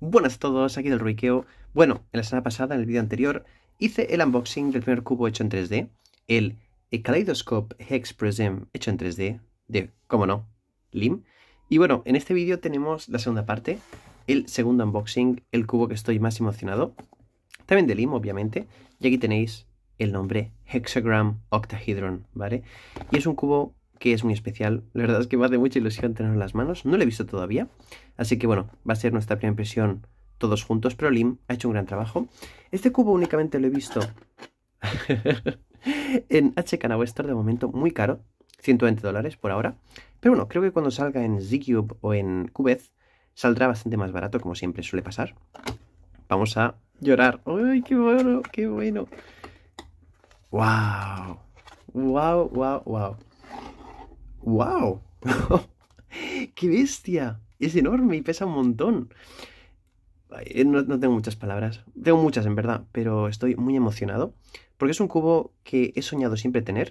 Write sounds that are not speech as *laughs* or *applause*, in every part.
Buenas a todos, aquí del Ruikeo. Bueno, en la semana pasada, en el vídeo anterior, hice el unboxing del primer cubo hecho en 3D, el Kaleidoscope Hex Prism hecho en 3D, de, cómo no, LIM. Y bueno, en este vídeo tenemos la segunda parte, el segundo unboxing, el cubo que estoy más emocionado, también de LIM, obviamente, y aquí tenéis el nombre Hexagram Octahedron, ¿vale? Y es un cubo que es muy especial. La verdad es que me hace mucha ilusión tenerlo en las manos. No lo he visto todavía. Así que bueno, va a ser nuestra primera impresión todos juntos. Pero Lim ha hecho un gran trabajo. Este cubo únicamente lo he visto *laughs* en HK Western de momento, muy caro. 120 dólares por ahora. Pero bueno, creo que cuando salga en Zcube o en Cubez saldrá bastante más barato, como siempre suele pasar. Vamos a llorar. ¡Ay, qué bueno! ¡Qué bueno! ¡Wow! ¡Wow, wow, wow! ¡Wow! *laughs* ¡Qué bestia! Es enorme y pesa un montón. Eh, no, tengo muchas palabras, tengo muchas en verdad, pero estoy muy emocionado porque es un cubo que he soñado siempre tener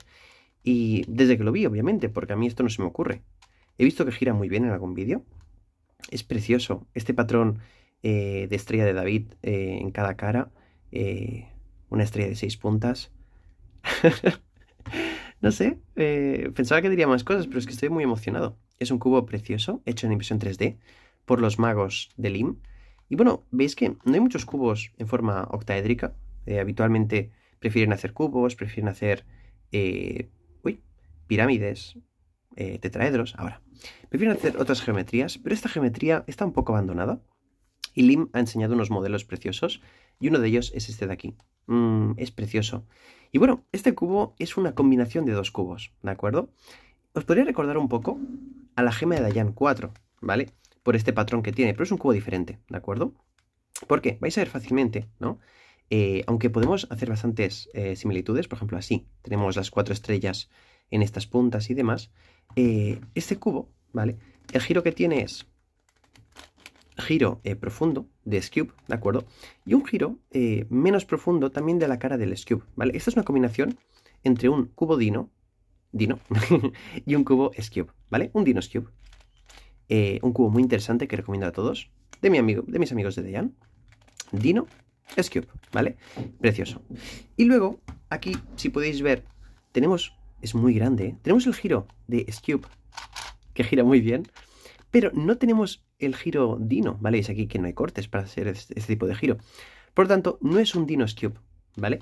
y desde que lo vi, obviamente, porque a mí esto no se me ocurre. He visto que gira muy bien en algún vídeo. Es precioso este patrón eh, de estrella de David eh, en cada cara, una estrella de seis puntas. *laughs* No sé, eh, pensaba que diría más cosas, pero es que estoy muy emocionado. Es un cubo precioso, hecho en impresión 3D, por los magos de Lim. Y bueno, veis que no hay muchos cubos en forma octaédrica. Eh, habitualmente prefieren hacer cubos, prefieren hacer... Eh, pirámides, tetraedros, ahora. Prefieren hacer otras geometrías, pero esta geometría está un poco abandonada. Y Lim ha enseñado unos modelos preciosos, y uno de ellos es este de aquí, Mm. es precioso. Y bueno, este cubo es una combinación de dos cubos, ¿de acuerdo? Os podría recordar un poco a la gema de Dayan 4, ¿vale? Por este patrón que tiene, pero es un cubo diferente, ¿de acuerdo? Porque vais a ver fácilmente, ¿no? Eh, aunque podemos hacer bastantes eh, similitudes, por ejemplo así, tenemos las cuatro estrellas en estas puntas y demás, eh, este cubo, ¿vale? El giro que tiene es giro eh, profundo de Scube, ¿de acuerdo? Y un giro eh, menos profundo también de la cara del Scube, ¿vale? Esta es una combinación entre un cubo Dino, Dino, *laughs* y un cubo Scube, ¿vale? Un Dino Scube. Eh, un cubo muy interesante que recomiendo a todos, de mi amigo, de mis amigos de Dejan. Dino Scube, ¿vale? Precioso. Y luego, aquí, si podéis ver, tenemos, es muy grande, tenemos el giro de Scube, que gira muy bien, pero no tenemos el giro Dino, ¿vale? Es aquí que no hay cortes para hacer este, tipo de giro. Por lo tanto, no es un dino Cube, ¿vale?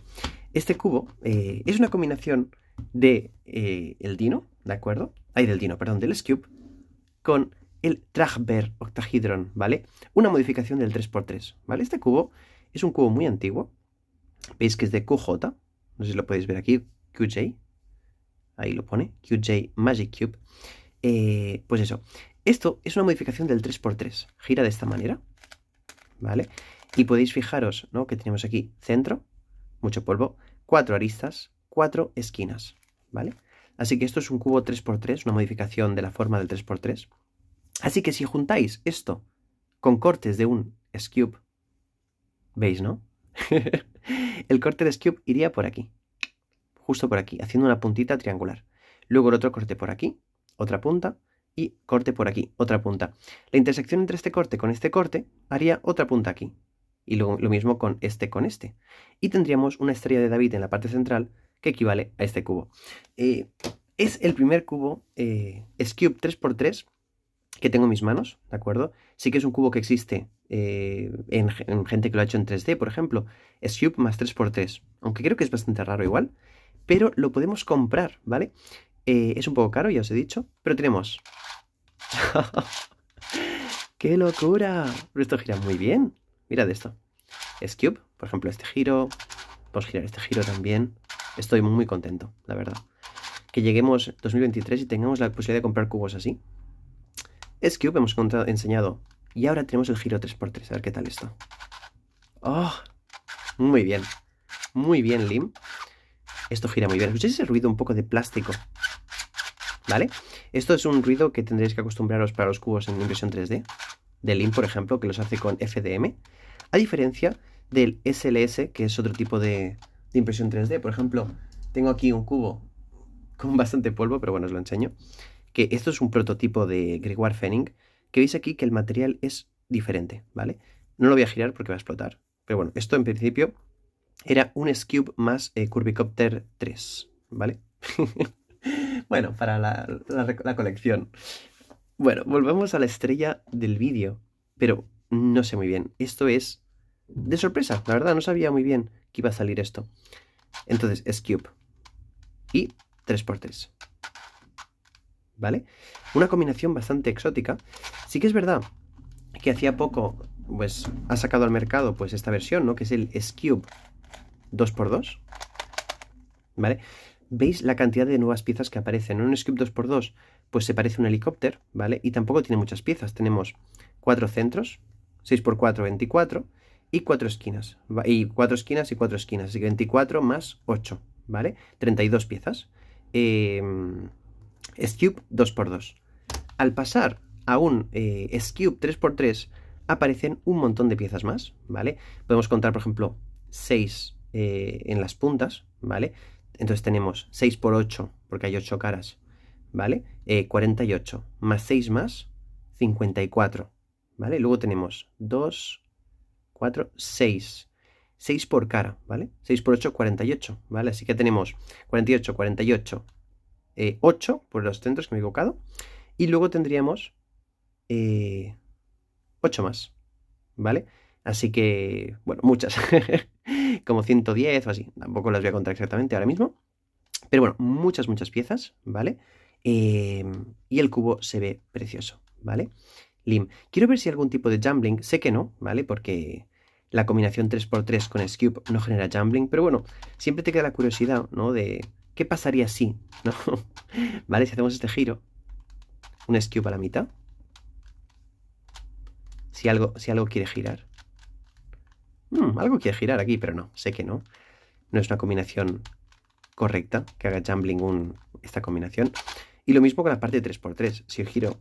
Este cubo eh, es una combinación de eh, el Dino, ¿de acuerdo? Ay, del Dino, perdón, del Cube, con el trajber Octahedron, ¿vale? Una modificación del 3x3, ¿vale? Este cubo es un cubo muy antiguo. Veis que es de QJ, no sé si lo podéis ver aquí, QJ. Ahí lo pone, QJ Magic Cube. Eh, pues eso, esto es una modificación del 3x3. Gira de esta manera, ¿vale? Y podéis fijaros, ¿no? Que tenemos aquí centro, mucho polvo, cuatro aristas, cuatro esquinas, ¿vale? Así que esto es un cubo 3x3, una modificación de la forma del 3x3. Así que si juntáis esto con cortes de un s ¿veis, no? *laughs* el corte de s iría por aquí, justo por aquí, haciendo una puntita triangular. Luego el otro corte por aquí, otra punta, y corte por aquí, otra punta. La intersección entre este corte con este corte haría otra punta aquí. Y lo, lo mismo con este con este. Y tendríamos una estrella de David en la parte central que equivale a este cubo. Eh, es el primer cubo eh, Scube 3x3 que tengo en mis manos, ¿de acuerdo? Sí que es un cubo que existe eh, en, gente que lo ha hecho en 3D, por ejemplo, Scube más 3x3, aunque creo que es bastante raro igual, pero lo podemos comprar, ¿vale? Eh, es un poco caro, ya os he dicho, pero tenemos *laughs* ¡Qué locura! Pero esto gira muy bien. Mirad esto. Es Cube, por ejemplo, este giro. Podemos girar este giro también. Estoy muy contento, la verdad. Que lleguemos 2023 y tengamos la posibilidad de comprar cubos así. Es Cube, hemos enseñado. Y ahora tenemos el giro 3x3. A ver qué tal esto. ¡Oh! Muy bien. Muy bien, Lim. Esto gira muy bien. ¿Escucháis ese ruido un poco de plástico? ¿Vale? Esto es un ruido que tendréis que acostumbraros para los cubos en impresión 3D, De LIM, por ejemplo, que los hace con FDM, a diferencia del SLS, que es otro tipo de, impresión 3D. Por ejemplo, tengo aquí un cubo con bastante polvo, pero bueno, os lo enseño, que esto es un prototipo de Gregoire Fenning, que veis aquí que el material es diferente, ¿vale? No lo voy a girar porque va a explotar, pero bueno, esto en principio era un S-Cube más eh, Curvicopter 3, ¿vale? *laughs* *laughs* bueno, para la, colección. Bueno, volvemos a la estrella del vídeo. Pero no sé muy bien. Esto es de sorpresa, la verdad, no sabía muy bien que iba a salir esto. Entonces, es cube. Y 3x3. ¿Vale? Una combinación bastante exótica. Sí que es verdad que hacía poco, pues, ha sacado al mercado, pues, esta versión, ¿no? Que es el S-Cube 2x2. ¿Vale? veis la cantidad de nuevas piezas que aparecen. En un script 2x2, pues se parece un helicóptero, ¿vale? Y tampoco tiene muchas piezas. Tenemos cuatro centros, 6x4, 24, y cuatro esquinas. Y cuatro esquinas y cuatro esquinas. Así que 24 más 8, ¿vale? 32 piezas. Eh, em, 2x2. Al pasar a un eh, Scube 3x3, aparecen un montón de piezas más, ¿vale? Podemos contar, por ejemplo, 6 eh, en las puntas, ¿vale? Entonces tenemos 6 por 8, porque hay 8 caras, ¿vale? 48 eh, más 6 más 54, ¿vale? Luego tenemos 2, 4, 6. 6 por cara, ¿vale? 6 por 8, 48, ¿vale? Así que tenemos 48, 48, 8 por los centros que me he equivocado. Y luego tendríamos 8 eh, más, ¿vale? Así que, bueno, muchas. *laughs* como 110 o así. Tampoco las voy a contar exactamente ahora mismo. Pero bueno, muchas, muchas piezas, ¿vale? Em, y el cubo se ve precioso, ¿vale? Lim. Quiero ver si hay algún tipo de jumbling. Sé que no, ¿vale? Porque la combinación 3x3 con Scube no genera jumbling. Pero bueno, siempre te queda la curiosidad, ¿no? De qué pasaría si, ¿no? *laughs* ¿Vale? Si hacemos este giro, un skew a la mitad. Si algo, si algo quiere girar. Hmm. algo quiere girar aquí, pero no, sé que no. No es una combinación correcta que haga jambling un, esta combinación. Y lo mismo con la parte de 3x3. Si yo giro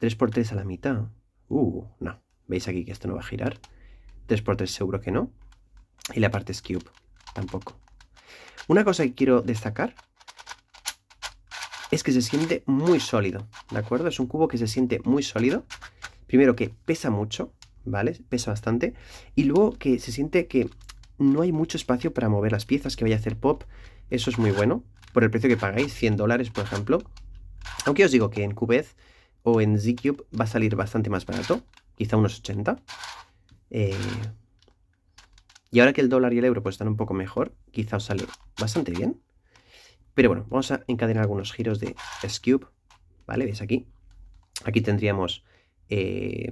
3x3 a la mitad, uh, no. Veis aquí que esto no va a girar. 3x3 seguro que no. Y la parte es cube, tampoco. Una cosa que quiero destacar es que se siente muy sólido, ¿de acuerdo? Es un cubo que se siente muy sólido. Primero que pesa mucho, ¿vale? Pesa bastante. Y luego que se siente que no hay mucho espacio para mover las piezas, que vaya a hacer pop. Eso es muy bueno, por el precio que pagáis, 100 dólares, por ejemplo. Aunque os digo que en Cubez o en Zcube va a salir bastante más barato, quizá unos 80. Eh, y ahora que el dólar y el euro pues, están un poco mejor, quizá os sale bastante bien. Pero bueno, vamos a encadenar algunos giros de Scube, ¿vale? ¿Veis aquí? Aquí tendríamos eh,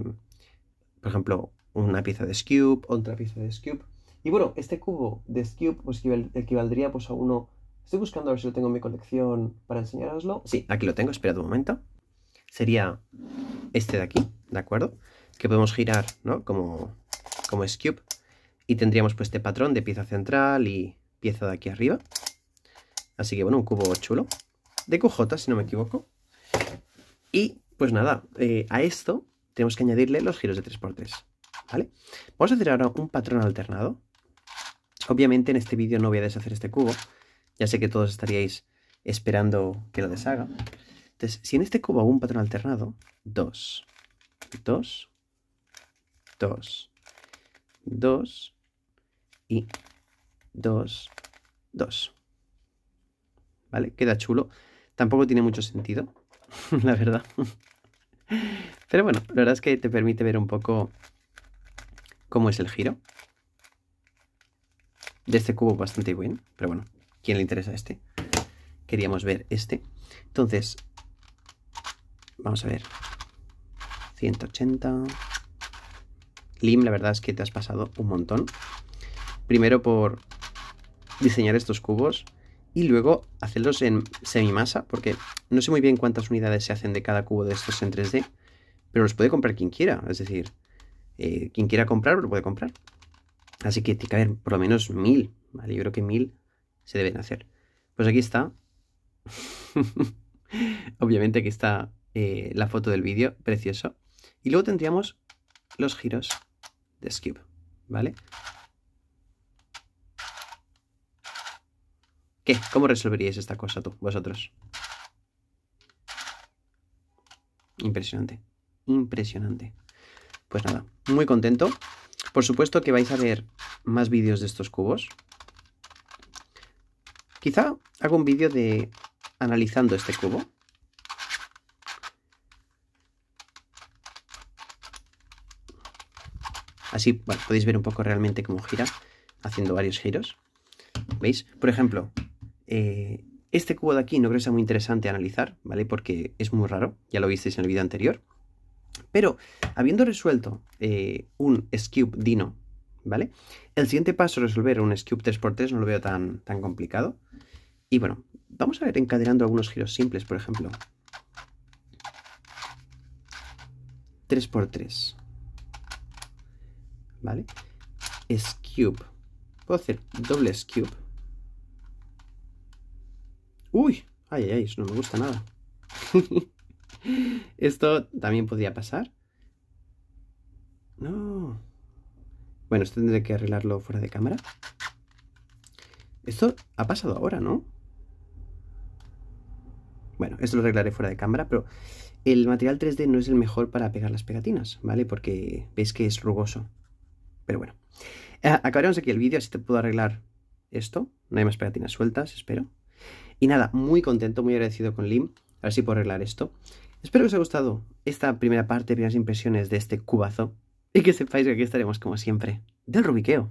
por ejemplo, una pieza de Scube, otra pieza de Scube. Y bueno, este cubo de Scube pues, equivaldría pues, a uno... Estoy buscando a ver si lo tengo en mi colección para enseñaroslo. Sí, aquí lo tengo, esperad un momento. Sería este de aquí, ¿de acuerdo? Que podemos girar, ¿no? Como, como Scube. Y tendríamos pues este patrón de pieza central y pieza de aquí arriba. Así que bueno, un cubo chulo. De QJ, si no me equivoco. Y pues nada, eh, a esto tenemos que añadirle los giros de 3x3. ¿Vale? Vamos a hacer ahora un patrón alternado. Obviamente en este vídeo no voy a deshacer este cubo. Ya sé que todos estaríais esperando que lo deshaga. Entonces, si en este cubo hago un patrón alternado, 2, 2, 2, 2 y 2, 2. ¿Vale? Queda chulo. Tampoco tiene mucho sentido, *laughs* la verdad. Pero bueno, la verdad es que te permite ver un poco cómo es el giro de este cubo bastante bueno, pero bueno, ¿quién le interesa este? Queríamos ver este. Entonces, vamos a ver. 180. Lim, la verdad es que te has pasado un montón. Primero por diseñar estos cubos y luego hacerlos en semimasa, porque no sé muy bien cuántas unidades se hacen de cada cubo de estos en 3D, pero los puede comprar quien quiera, es decir, eh, quien quiera comprar, lo puede comprar. Así que tiene que haber por lo menos mil, ¿vale? Yo creo que mil se deben hacer. Pues aquí está. *laughs* Obviamente aquí está eh, la foto del vídeo, precioso. Y luego tendríamos los giros de Skip. ¿vale? ¿Qué? ¿Cómo resolveríais esta cosa tú, vosotros? Impresionante. Impresionante. Pues nada, muy contento. Por supuesto que vais a ver más vídeos de estos cubos. Quizá hago un vídeo de analizando este cubo. Así podéis ver un poco realmente cómo gira, haciendo varios giros. ¿Veis? Por ejemplo, eh, este cubo de aquí no creo que sea muy interesante analizar, ¿vale? Porque es muy raro, ya lo visteis en el vídeo anterior. Pero habiendo resuelto eh, un Scube Dino, ¿vale? El siguiente paso, resolver un Scube 3x3, no lo veo tan, tan complicado. Y bueno, vamos a ver encadenando algunos giros simples, por ejemplo. 3x3. ¿Vale? Scube. Puedo hacer doble Scube. ¡Uy! Ay, ay, eso no me gusta nada. *laughs* esto también podría pasar. No. Bueno, esto tendré que arreglarlo fuera de cámara. Esto ha pasado ahora, ¿no? Bueno, esto lo arreglaré fuera de cámara, pero el material 3D no es el mejor para pegar las pegatinas, ¿vale? Porque ves que es rugoso. Pero bueno. Ah, acabaremos aquí el vídeo, así te puedo arreglar esto. No hay más pegatinas sueltas, espero. Y nada, muy contento, muy agradecido con Lim. así por si arreglar esto. Espero que os haya gustado esta primera parte, primeras impresiones de este cubazo. Y que sepáis que aquí estaremos como siempre, del rubiqueo.